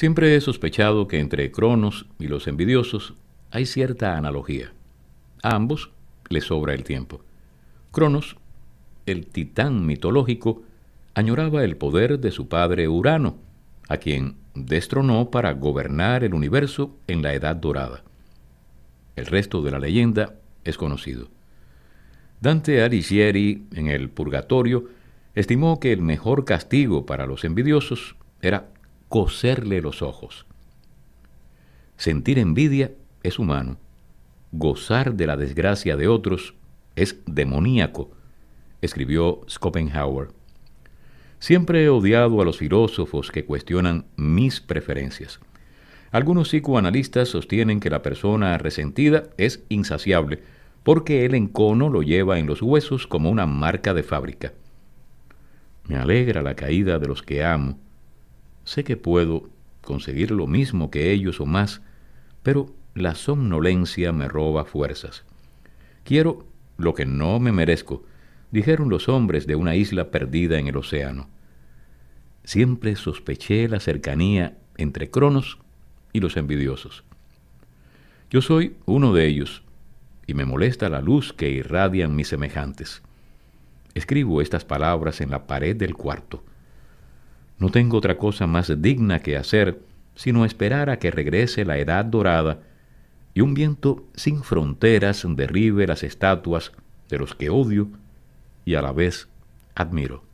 Siempre he sospechado que entre Cronos y los envidiosos hay cierta analogía. A ambos les sobra el tiempo. Cronos, el titán mitológico, añoraba el poder de su padre Urano, a quien destronó para gobernar el universo en la Edad Dorada. El resto de la leyenda es conocido. Dante Alighieri, en el Purgatorio, estimó que el mejor castigo para los envidiosos era coserle los ojos. Sentir envidia es humano. Gozar de la desgracia de otros es demoníaco, escribió Schopenhauer. Siempre he odiado a los filósofos que cuestionan mis preferencias. Algunos psicoanalistas sostienen que la persona resentida es insaciable porque el encono lo lleva en los huesos como una marca de fábrica. Me alegra la caída de los que amo, Sé que puedo conseguir lo mismo que ellos o más, pero la somnolencia me roba fuerzas. Quiero lo que no me merezco, dijeron los hombres de una isla perdida en el océano. Siempre sospeché la cercanía entre Cronos y los envidiosos. Yo soy uno de ellos, y me molesta la luz que irradian mis semejantes. Escribo estas palabras en la pared del cuarto. No tengo otra cosa más digna que hacer sino esperar a que regrese la edad dorada y un viento sin fronteras derribe las estatuas de los que odio y a la vez admiro.